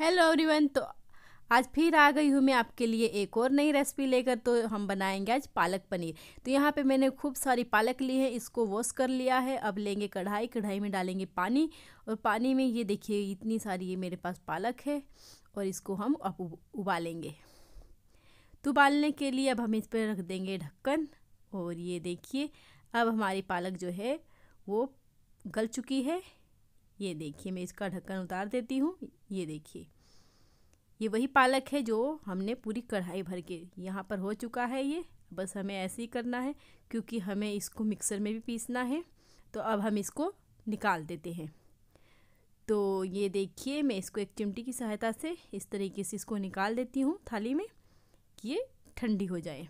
hello everyone तो आज फिर आ गई हूँ मैं आपके लिए एक और नई रेसिपी लेकर तो हम बनाएंगे आज पालक पनीर तो यहाँ पे मैंने खूब सारी पालक ली है इसको वॉश कर लिया है अब लेंगे कढ़ाई कढ़ाई में डालेंगे पानी और पानी में ये देखिए इतनी सारी ये मेरे पास पालक है और इसको हम अब उबालेंगे तो उबालने के लिए अब हम इस पर रख देंगे ढक्कन और ये देखिए अब हमारी पालक जो है वो गल चुकी है ये देखिए मैं इसका ढक्कन उतार देती हूँ ये देखिए ये वही पालक है जो हमने पूरी कढ़ाई भर के यहाँ पर हो चुका है ये बस हमें ऐसे ही करना है क्योंकि हमें इसको मिक्सर में भी पीसना है तो अब हम इसको निकाल देते हैं तो ये देखिए मैं इसको एक चिमटी की सहायता से इस तरीके से इसको निकाल देती हूँ थाली में कि ये ठंडी हो जाए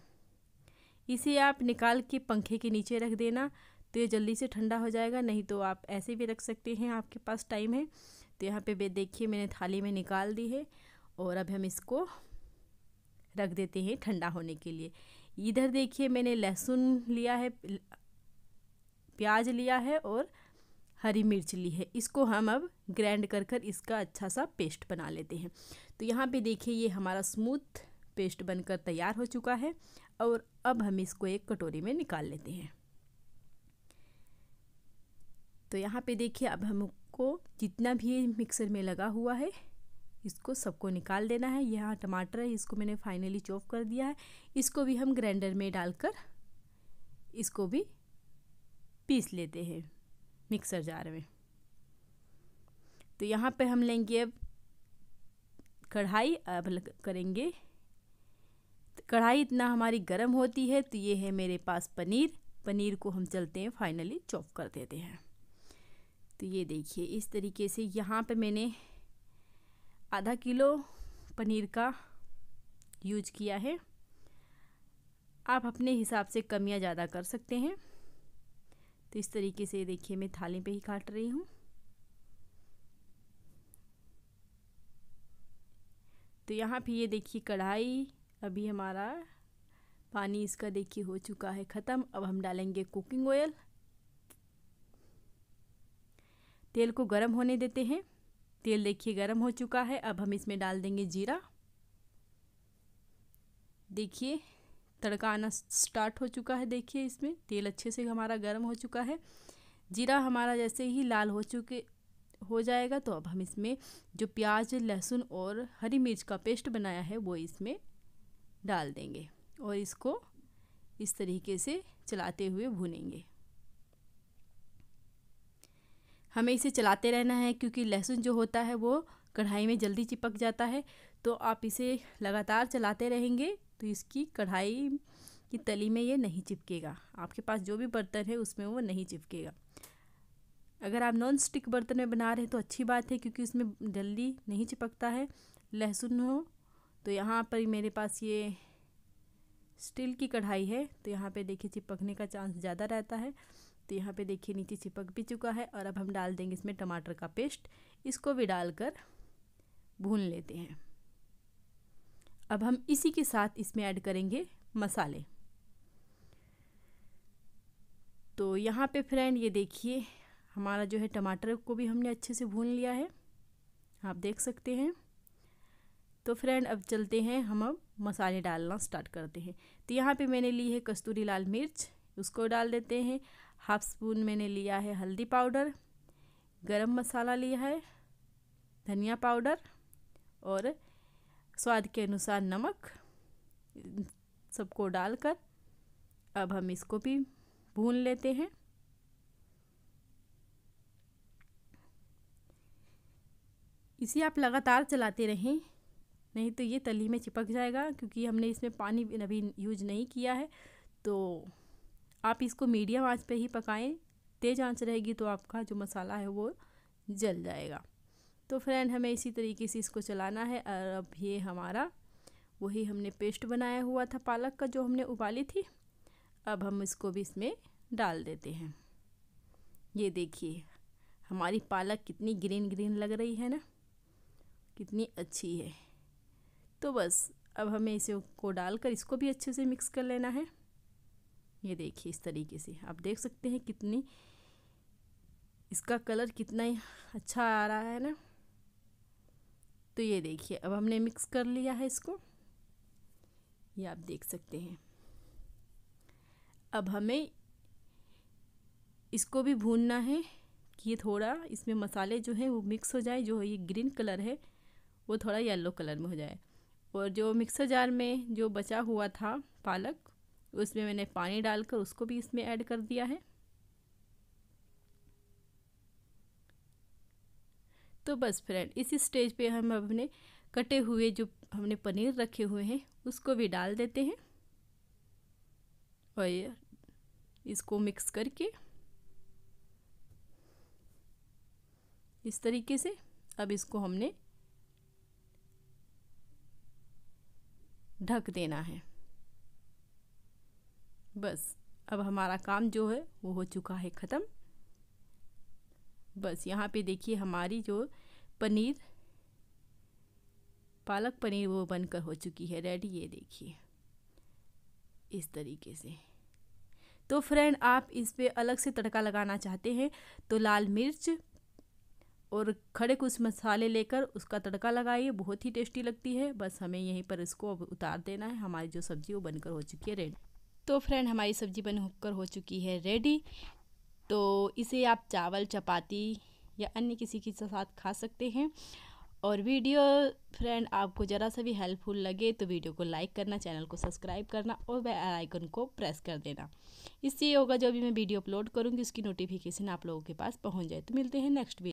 इसे आप निकाल के पंखे के नीचे रख देना तो ये जल्दी से ठंडा हो जाएगा नहीं तो आप ऐसे भी रख सकते हैं आपके पास टाइम है तो यहाँ पे देखिए मैंने थाली में निकाल दी है और अब हम इसको रख देते हैं ठंडा होने के लिए इधर देखिए मैंने लहसुन लिया है प्याज लिया है और हरी मिर्च ली है इसको हम अब ग्रैंड कर कर इसका अच्छा सा पेस्ट बना लेते हैं तो यहाँ पे देखिए ये हमारा स्मूथ पेस्ट बनकर तैयार हो चुका है और अब हम इसको एक कटोरी में निकाल लेते हैं तो यहाँ पे देखिए अब हमको जितना भी मिक्सर में लगा हुआ है इसको सबको निकाल देना है यहाँ टमाटर है इसको मैंने फाइनली चॉप कर दिया है इसको भी हम ग्राइंडर में डालकर इसको भी पीस लेते हैं मिक्सर जार में तो यहाँ पे हम लेंगे अब कढ़ाई अब करेंगे तो कढ़ाई इतना हमारी गर्म होती है तो ये है मेरे पास पनीर पनीर को हम चलते हैं फाइनली चॉप कर देते हैं तो ये देखिए इस तरीके से यहाँ पे मैंने आधा किलो पनीर का यूज किया है आप अपने हिसाब से कम या ज़्यादा कर सकते हैं तो इस तरीके से देखिए मैं थाली पे ही काट रही हूँ तो यहाँ पे ये देखिए कढ़ाई अभी हमारा पानी इसका देखिए हो चुका है ख़त्म अब हम डालेंगे कुकिंग ऑयल तेल को गर्म होने देते हैं तेल देखिए गर्म हो चुका है अब हम इसमें डाल देंगे जीरा देखिए तड़का आना स्टार्ट हो चुका है देखिए इसमें तेल अच्छे से हमारा गर्म हो चुका है जीरा हमारा जैसे ही लाल हो चुके हो जाएगा तो अब हम इसमें जो प्याज लहसुन और हरी मिर्च का पेस्ट बनाया है वो इसमें डाल देंगे और इसको इस तरीके से चलाते हुए भूनेंगे हमें इसे चलाते रहना है क्योंकि लहसुन जो होता है वो कढ़ाई में जल्दी चिपक जाता है तो आप इसे लगातार चलाते रहेंगे तो इसकी कढ़ाई की तली में ये नहीं चिपकेगा आपके पास जो भी बर्तन है उसमें वो नहीं चिपकेगा अगर आप नॉन स्टिक बर्तन में बना रहे हैं तो अच्छी बात है क्योंकि उसमें जल्दी नहीं चिपकता है लहसुन हो तो यहाँ पर मेरे पास ये स्टील की कढ़ाई है तो यहाँ पे देखिए चिपकने का चांस ज़्यादा रहता है तो यहाँ पे देखिए नीचे चिपक भी चुका है और अब हम डाल देंगे इसमें टमाटर का पेस्ट इसको भी डालकर भून लेते हैं अब हम इसी के साथ इसमें ऐड करेंगे मसाले तो यहाँ पे फ्रेंड ये देखिए हमारा जो है टमाटर को भी हमने अच्छे से भून लिया है आप देख सकते हैं तो फ्रेंड अब चलते हैं हम अब मसाले डालना स्टार्ट करते हैं तो यहाँ पे मैंने ली है कस्तूरी लाल मिर्च उसको डाल देते हैं हाफ स्पून मैंने लिया है हल्दी पाउडर गरम मसाला लिया है धनिया पाउडर और स्वाद के अनुसार नमक सबको डालकर अब हम इसको भी भून लेते हैं इसे आप लगातार चलाते रहें नहीं तो ये तली में चिपक जाएगा क्योंकि हमने इसमें पानी अभी यूज नहीं किया है तो आप इसको मीडियम आंच पे ही पकाएं तेज़ आंच रहेगी तो आपका जो मसाला है वो जल जाएगा तो फ्रेंड हमें इसी तरीके से इसको चलाना है और अब ये हमारा वही हमने पेस्ट बनाया हुआ था पालक का जो हमने उबाली थी अब हम इसको भी इसमें डाल देते हैं ये देखिए हमारी पालक कितनी ग्रीन ग्रीन लग रही है ना कितनी अच्छी है तो बस अब हमें इसे को डालकर इसको भी अच्छे से मिक्स कर लेना है ये देखिए इस तरीके से आप देख सकते हैं कितनी इसका कलर कितना ही अच्छा आ रहा है ना तो ये देखिए अब हमने मिक्स कर लिया है इसको ये आप देख सकते हैं अब हमें इसको भी भूनना है कि ये थोड़ा इसमें मसाले जो हैं वो मिक्स हो जाए जो ये ग्रीन कलर है वो थोड़ा येलो कलर में हो जाए और जो मिक्सर जार में जो बचा हुआ था पालक उसमें मैंने पानी डालकर उसको भी इसमें ऐड कर दिया है तो बस फ्रेंड इसी स्टेज पे हम अपने कटे हुए जो हमने पनीर रखे हुए हैं उसको भी डाल देते हैं और इसको मिक्स करके इस तरीके से अब इसको हमने ढक देना है बस अब हमारा काम जो है वो हो चुका है ख़त्म बस यहाँ पे देखिए हमारी जो पनीर पालक पनीर वो बनकर हो चुकी है रेडी ये देखिए इस तरीके से तो फ्रेंड आप इस पर अलग से तड़का लगाना चाहते हैं तो लाल मिर्च और खड़े कुछ मसाले लेकर उसका तड़का लगाइए बहुत ही टेस्टी लगती है बस हमें यहीं पर इसको उतार देना है हमारी जो सब्ज़ी वो बनकर हो चुकी है रेडी तो फ्रेंड हमारी सब्ज़ी बन होकर हो चुकी है रेडी तो इसे आप चावल चपाती या अन्य किसी के साथ खा सकते हैं और वीडियो फ्रेंड आपको ज़रा सा भी हेल्पफुल लगे तो वीडियो को लाइक करना चैनल को सब्सक्राइब करना और बेल आइकन को प्रेस कर देना इससे ये होगा जो भी मैं वीडियो अपलोड करूँगी उसकी नोटिफिकेशन आप लोगों के पास पहुँच जाए तो मिलते हैं नेक्स्ट वीडियो